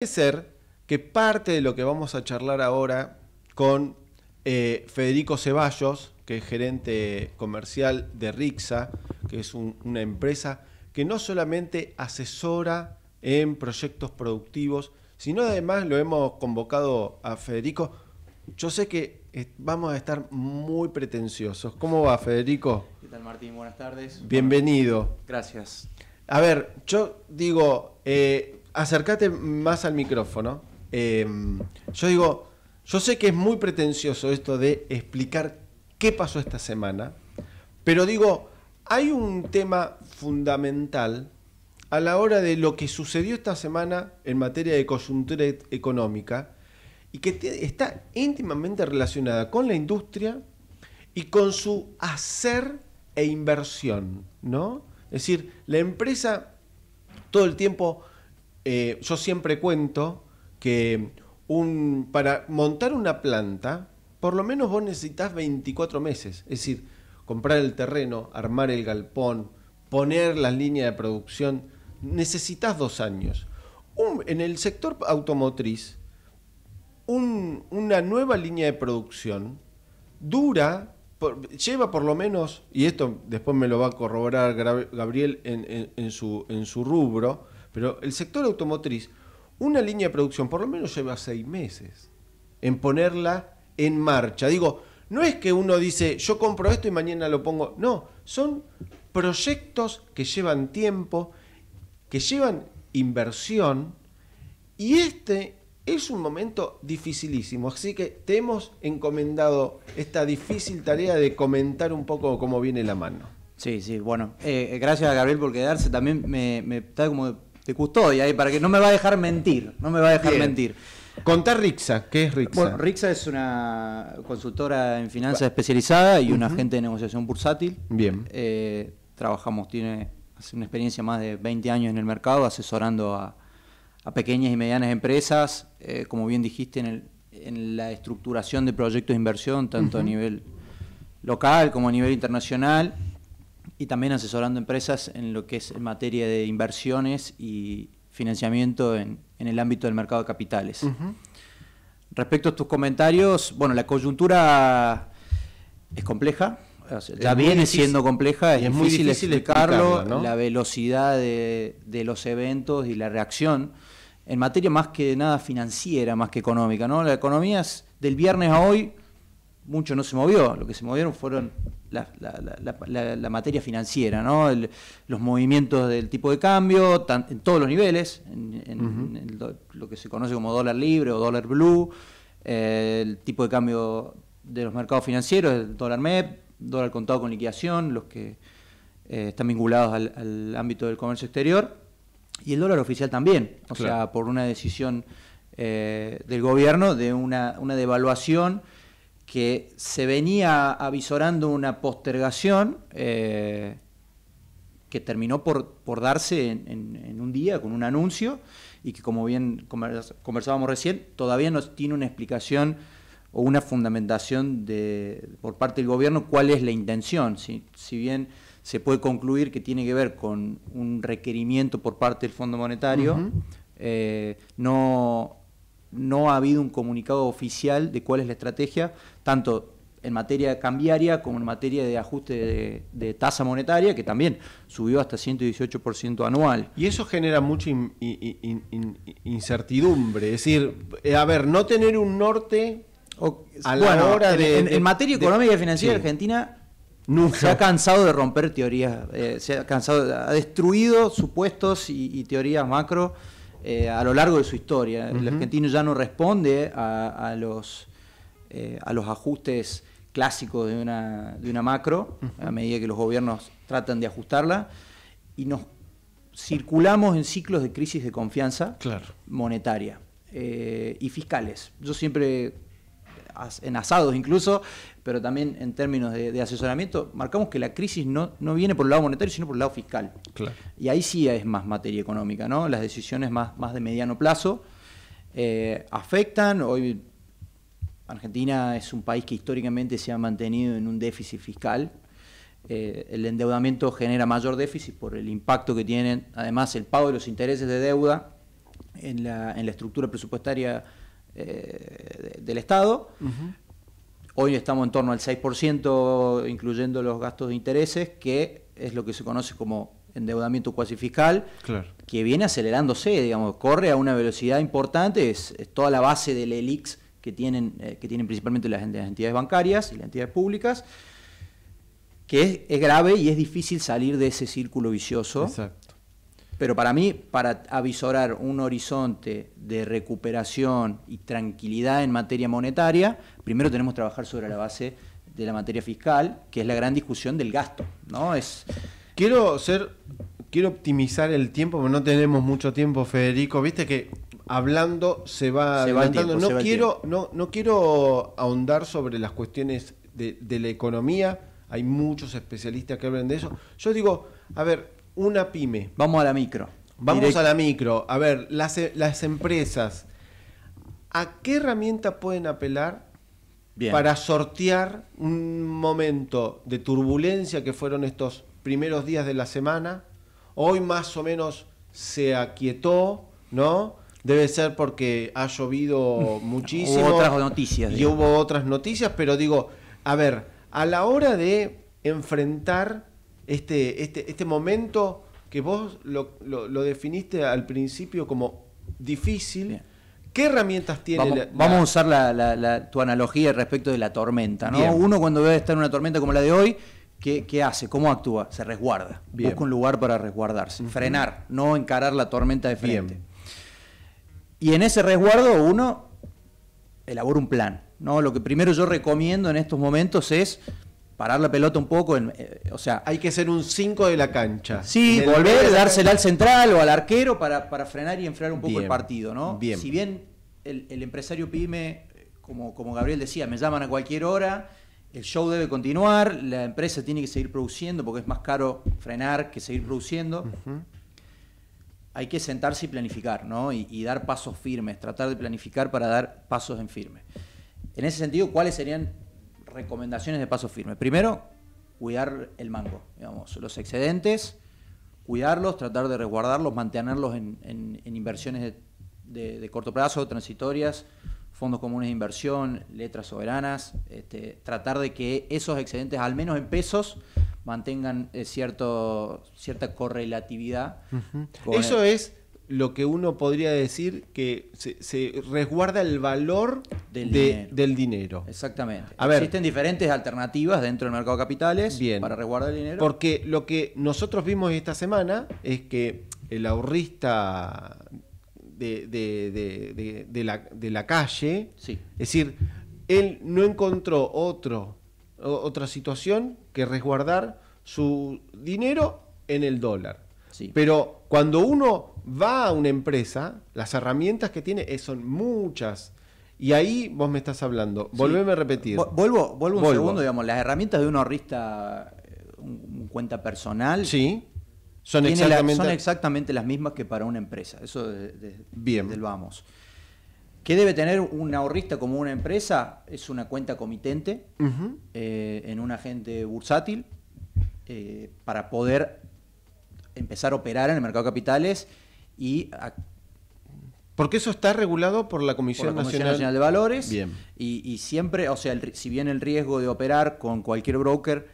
Puede ser que parte de lo que vamos a charlar ahora con eh, Federico Ceballos, que es gerente comercial de Rixa, que es una empresa que no solamente asesora en proyectos productivos, sino además lo hemos convocado a Federico. Yo sé que eh, vamos a estar muy pretenciosos. ¿Cómo va, Federico? ¿Qué tal, Martín? Buenas tardes. Bienvenido. Gracias. A ver, yo digo, eh, acércate más al micrófono. Em, yo digo, yo sé que es muy pretencioso esto de explicar qué pasó esta semana, pero digo, hay un tema fundamental a la hora de lo que sucedió esta semana en materia de coyuntura e- económica y que está íntimamente relacionada con la industria y con su hacer e inversión, ¿no? Es decir, la empresa todo el tiempo eh, yo siempre cuento que para montar una planta, por lo menos vos necesitas 24 meses. Es decir, comprar el terreno, armar el galpón, poner las líneas de producción. Necesitas dos años. en el sector automotriz, una nueva línea de producción dura, lleva por lo menos, y esto después me lo va a corroborar Gabriel en su rubro, pero el sector automotriz, una línea de producción por lo menos lleva seis meses en ponerla en marcha. Digo, no es que uno dice, yo compro esto y mañana lo pongo. No, son proyectos que llevan tiempo, que llevan inversión, y este es un momento dificilísimo. Así que te hemos encomendado esta difícil tarea de comentar un poco cómo viene la mano. Sí, sí, bueno, eh, eh, gracias a Gabriel por quedarse. También me, me está como de custodia, ahí, para que no me va a dejar mentir, no me va a dejar mentir. contar Rixa, ¿qué es Rixa? Bueno, Rixa es una consultora en finanzas especializada y un agente de negociación bursátil. Bien. Eh, trabajamos, tiene una experiencia más de 20 años en el mercado asesorando a, pequeñas y medianas empresas, eh, como bien dijiste, en, el, en, la estructuración de proyectos de inversión, tanto a nivel local como a nivel internacional y también asesorando empresas en lo que es en materia de inversiones y financiamiento en, el ámbito del mercado de capitales. Respecto a tus comentarios, bueno, la coyuntura es compleja, ya viene siendo compleja, es, difícil, muy difícil explicarlo, la velocidad de, de, los eventos y la reacción en materia más que nada financiera, más que económica. ¿no? La economía es del viernes a hoy mucho no se movió, lo que se movieron fueron la, materia financiera, ¿no? los movimientos del tipo de cambio en todos los niveles, en, lo, que se conoce como dólar libre o dólar blue, eh, el tipo de cambio de los mercados financieros, el dólar MEP, dólar contado con liquidación, los que eh, están vinculados al, ámbito del comercio exterior, y el dólar oficial también, o sea, por una decisión eh, del gobierno de una devaluación que se venía avisorando una postergación eh, que terminó por, darse en, un día con un anuncio y que como bien conversábamos recién, todavía no tiene una explicación o una fundamentación de, por parte del gobierno cuál es la intención. Si, bien se puede concluir que tiene que ver con un requerimiento por parte del Fondo Monetario, eh, no, no ha habido un comunicado oficial de cuál es la estrategia, tanto en materia cambiaria como en materia de ajuste de, tasa monetaria, que también subió hasta 118% anual. Y eso genera mucha incertidumbre, es decir, eh, a ver, no tener un norte a la hora de... En, materia económica y financiera, Argentina Nunca. Se ha cansado de romper teorías, eh, se ha cansado, ha destruido supuestos y, y teorías macro eh, a lo largo de su historia. El argentino ya no responde a, los, eh, a los ajustes clásicos de una, de una macro, a medida que los gobiernos tratan de ajustarla, y nos circulamos en ciclos de crisis de confianza monetaria eh, y fiscales. Yo siempre en asados incluso, pero también en términos de, asesoramiento, marcamos que la crisis no, viene por el lado monetario, sino por el lado fiscal. Y ahí sí es más materia económica, ¿no? Las decisiones más, más de mediano plazo eh, afectan. Hoy Argentina es un país que históricamente se ha mantenido en un déficit fiscal. Eh, el endeudamiento genera mayor déficit por el impacto que tienen, además, el pago de los intereses de deuda en la, en la estructura presupuestaria eh, del Estado. Hoy estamos en torno al 6%, incluyendo los gastos de intereses, que es lo que se conoce como endeudamiento cuasi fiscal, que viene acelerándose, digamos, corre a una velocidad importante, es, toda la base del ELIX que tienen, eh, que tienen principalmente las, entidades bancarias y las entidades públicas, que es, es, grave y es difícil salir de ese círculo vicioso. Exacto. Pero para mí, para avisorar un horizonte de recuperación y tranquilidad en materia monetaria, primero tenemos que trabajar sobre la base de la materia fiscal, que es la gran discusión del gasto, ¿no? Es quiero ser quiero optimizar el tiempo, porque no tenemos mucho tiempo, Federico, ¿viste que hablando se va, se no quiero no no quiero ahondar sobre las cuestiones de la economía, hay muchos especialistas que hablan de eso. Yo digo, a ver, una pyme. Vamos a la micro. Vamos a la micro. A ver, las, empresas, ¿a qué herramienta pueden apelar para sortear un momento de turbulencia que fueron estos primeros días de la semana? Hoy más o menos se aquietó, ¿no? Debe ser porque ha llovido muchísimo. Hubo otras noticias. Y hubo otras noticias, pero digo, a ver, a la hora de enfrentar este, este, este, momento que vos lo, definiste al principio como difícil. ¿Qué herramientas tiene? Vamos, vamos a usar tu analogía respecto de la tormenta. ¿no? Uno cuando ve estar en una tormenta como la de hoy, ¿qué, hace? ¿Cómo actúa? Se resguarda. Busca un lugar para resguardarse. Frenar, no encarar la tormenta de frente. Y en ese resguardo uno elabora un plan. ¿no? Lo que primero yo recomiendo en estos momentos es parar la pelota un poco. Eh, o sea, hay que ser un 5 de la cancha. Sí, volver, dársela al central o al arquero para, frenar y enfriar un poco el partido, ¿no? Si bien el, empresario PYME, como, como Gabriel decía, me llaman a cualquier hora, el show debe continuar, la empresa tiene que seguir produciendo porque es más caro frenar que seguir produciendo. Hay que sentarse y planificar, ¿no? Y, y, dar pasos firmes, tratar de planificar para dar pasos en firme. En ese sentido, ¿cuáles serían recomendaciones de paso firme. Primero, cuidar el mango, digamos, los excedentes, cuidarlos, tratar de resguardarlos, mantenerlos en, inversiones de, corto plazo, transitorias, fondos comunes de inversión, letras soberanas, este, tratar de que esos excedentes, al menos en pesos, mantengan eh, cierto, cierta correlatividad. Eso es lo que uno podría decir que se, resguarda el valor del, dinero. Exactamente. Existen diferentes alternativas dentro del mercado de capitales para resguardar el dinero. Porque lo que nosotros vimos esta semana es que el ahorrista de, de, de la, la, calle, es decir, él no encontró otro, otra situación que resguardar su dinero en el dólar. Pero cuando uno va a una empresa, las herramientas que tiene eh, son muchas. Y ahí vos me estás hablando. Volveme a repetir. Vuelvo, vuelvo un segundo, digamos. Las herramientas de un ahorrista, eh, un, cuenta personal. Sí. Son exactamente... las mismas que para una empresa. Eso de, Bien. del vamos. ¿Qué debe tener un ahorrista como una empresa? Es una cuenta comitente eh, en un agente bursátil para poder empezar a operar en el mercado de capitales y porque eso está regulado por la Comisión, Nacional. de Valores. Bien. Y, siempre, o sea, si bien el riesgo de operar con cualquier broker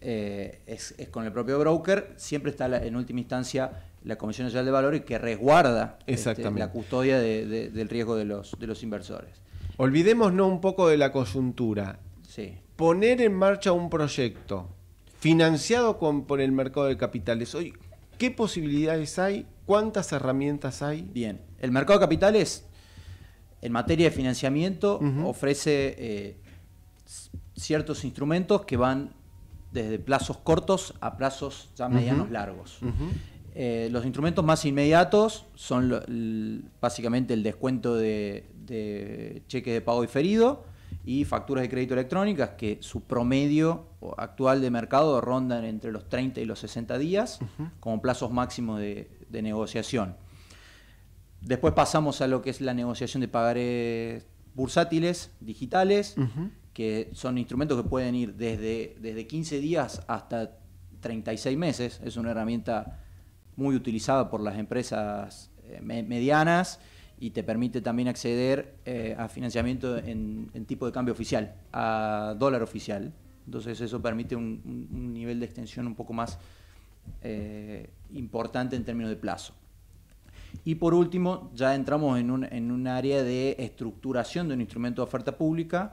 eh, es, con el propio broker, siempre está en última instancia la Comisión Nacional de Valores que resguarda este, la custodia del riesgo de los, de los inversores. Olvidémonos un poco de la coyuntura. Sí. Poner en marcha un proyecto financiado por el mercado de capitales. Hoy, ¿qué posibilidades hay? ¿Cuántas herramientas hay? Bien, el mercado de capitales en materia de financiamiento ofrece eh, ciertos instrumentos que van desde plazos cortos a plazos ya medianos largos. Eh, los instrumentos más inmediatos son básicamente el descuento de, de, cheques de pago diferido, y facturas de crédito electrónicas que su promedio actual de mercado rondan entre los 30 y los 60 días como plazos máximos de, negociación. Después pasamos a lo que es la negociación de pagares bursátiles digitales, que son instrumentos que pueden ir desde, desde 15 días hasta 36 meses. Es una herramienta muy utilizada por las empresas eh, medianas y te permite también acceder eh, a financiamiento en, tipo de cambio oficial, a dólar oficial. Entonces eso permite un, nivel de extensión un poco más eh, importante en términos de plazo. Y por último, ya entramos en un, área de estructuración de un instrumento de oferta pública,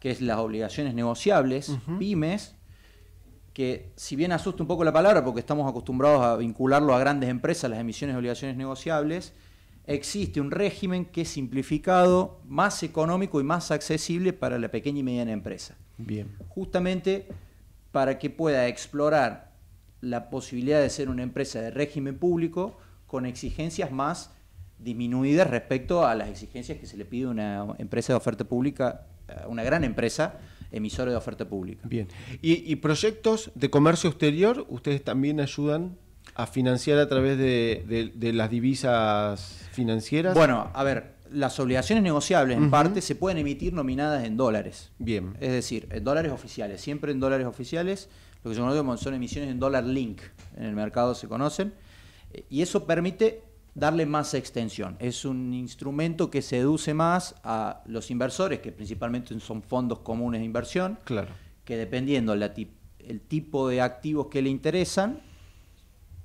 que es las obligaciones negociables, pymes, que si bien asusta un poco la palabra, porque estamos acostumbrados a vincularlo a grandes empresas, las emisiones de obligaciones negociables, existe un régimen que es simplificado, más económico y más accesible para la pequeña y mediana empresa. Bien. Justamente para que pueda explorar la posibilidad de ser una empresa de régimen público con exigencias más disminuidas respecto a las exigencias que se le pide a una empresa de oferta pública, una gran empresa emisora de oferta pública. Bien. ¿Y, y proyectos de comercio exterior? ¿Ustedes también ayudan a financiar a través de, las divisas financieras? Bueno, a ver, las obligaciones negociables en parte se pueden emitir nominadas en dólares. Bien. Es decir, en dólares oficiales, siempre en dólares oficiales, lo que se conoce son emisiones en dólar link, en el mercado se conocen, y eso permite darle más extensión. Es un instrumento que seduce más a los inversores, que principalmente son fondos comunes de inversión, claro. que dependiendo la el tipo de activos que le interesan,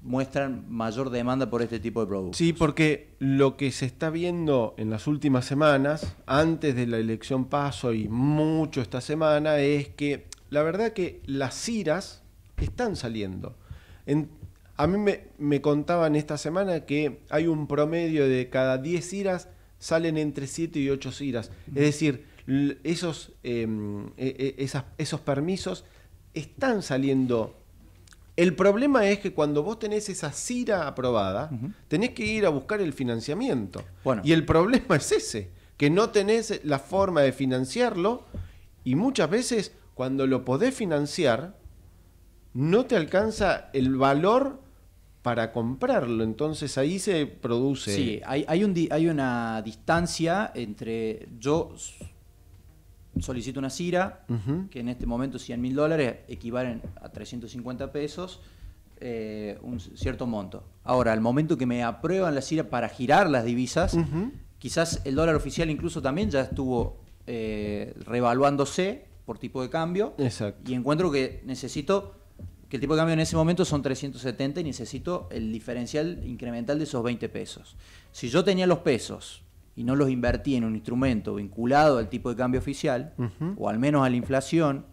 muestran mayor demanda por este tipo de productos. Sí, porque lo que se está viendo en las últimas semanas, antes de la elección paso y mucho esta semana, es que la verdad que las ciras están saliendo. a mí me, contaban esta semana que hay un promedio de cada 10 iras salen entre 7 y 8 ciras. Es decir, em, e, e, esos permisos están saliendo el problema es que cuando vos tenés esa CIRA aprobada, tenés que ir a buscar el financiamiento. Y el problema es ese, que no tenés la forma de financiarlo y muchas veces cuando lo podés financiar, no te alcanza el valor para comprarlo. Entonces ahí se produce... Sí, hay, hay una distancia entre yo solicito una CIRA, que en este momento 100 mil dólares equivalen a 350 pesos, eh, un cierto monto. Ahora, al momento que me aprueban la CIRA para girar las divisas, quizás el dólar oficial incluso también ya estuvo eh, revaluándose por tipo de cambio. Y encuentro que necesito que el tipo de cambio en ese momento son 370 y necesito el diferencial incremental de esos 20 pesos. Si yo tenía los pesos y no los invertí en un instrumento vinculado al tipo de cambio oficial, o al menos a la inflación,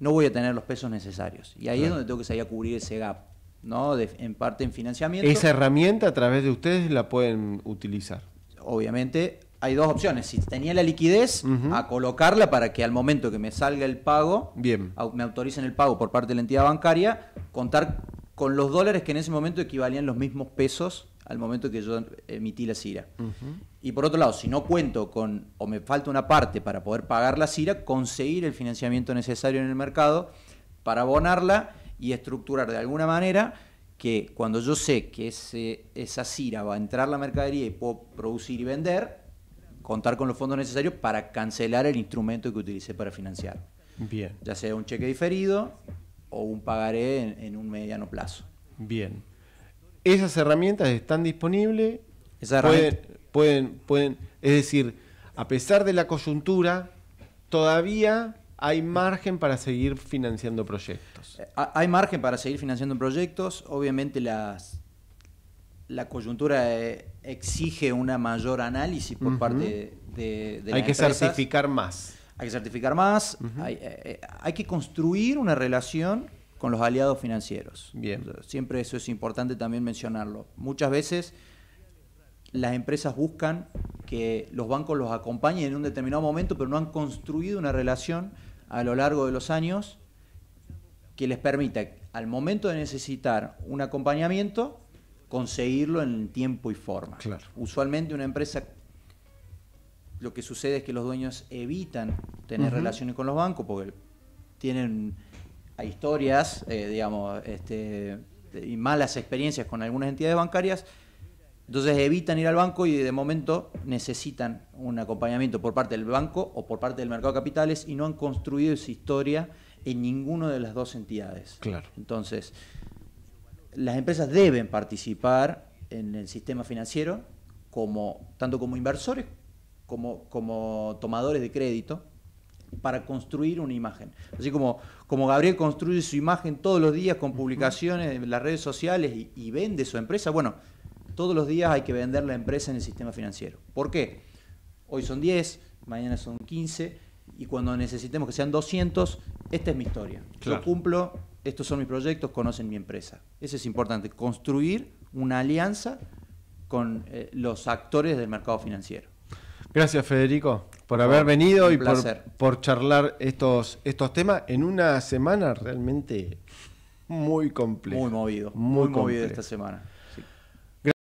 no voy a tener los pesos necesarios. Y ahí es donde tengo que salir a cubrir ese gap, ¿no? en parte en financiamiento. Esa herramienta a través de ustedes la pueden utilizar. Obviamente hay dos opciones. Si tenía la liquidez, a colocarla para que al momento que me salga el pago, Bien. me autoricen el pago por parte de la entidad bancaria, contar con los dólares que en ese momento equivalían los mismos pesos al momento que yo emití la CIRA. Y por otro lado, si no cuento con, o me falta una parte para poder pagar la CIRA, conseguir el financiamiento necesario en el mercado para abonarla y estructurar de alguna manera que cuando yo sé que esa CIRA va a entrar la mercadería y puedo producir y vender, contar con los fondos necesarios para cancelar el instrumento que utilicé para financiar. Bien. Ya sea un cheque diferido o un pagaré en un mediano plazo. Bien esas herramientas están disponibles. pueden, pueden, pueden, es decir, a pesar de la coyuntura, todavía hay margen para seguir financiando proyectos. Eh, hay margen para seguir financiando proyectos. Obviamente las, la coyuntura eh, exige una mayor análisis por parte de, empresa. Hay que certificar más. Hay que certificar más. Eh, hay que construir una relación con los aliados financieros. Bien. Siempre eso es importante también mencionarlo. Muchas veces las empresas buscan que los bancos los acompañen en un determinado momento, pero no han construido una relación a lo largo de los años que les permita, al momento de necesitar un acompañamiento, conseguirlo en tiempo y forma. Usualmente una empresa, lo que sucede es que los dueños evitan tener relaciones con los bancos porque tienen hay historias, eh, digamos, este, y malas experiencias con algunas entidades bancarias, entonces evitan ir al banco y de momento necesitan un acompañamiento por parte del banco o por parte del mercado de capitales y no han construido esa historia en ninguna de las dos entidades. Claro. Entonces, las empresas deben participar en el sistema financiero como tanto como inversores como como tomadores de crédito para construir una imagen. Así como, como Gabriel construye su imagen todos los días con publicaciones en las redes sociales y, vende su empresa, bueno, todos los días hay que vender la empresa en el sistema financiero. ¿Por qué? Hoy son 10, mañana son 15 y cuando necesitemos que sean 200, esta es mi historia. Yo cumplo, estos son mis proyectos, conocen mi empresa. Eso es importante, construir una alianza con eh, los actores del mercado financiero. Gracias, Federico, por haber venido y por, por, charlar estos, estos temas en una semana realmente muy compleja. Muy movido. Muy, muy movido esta semana.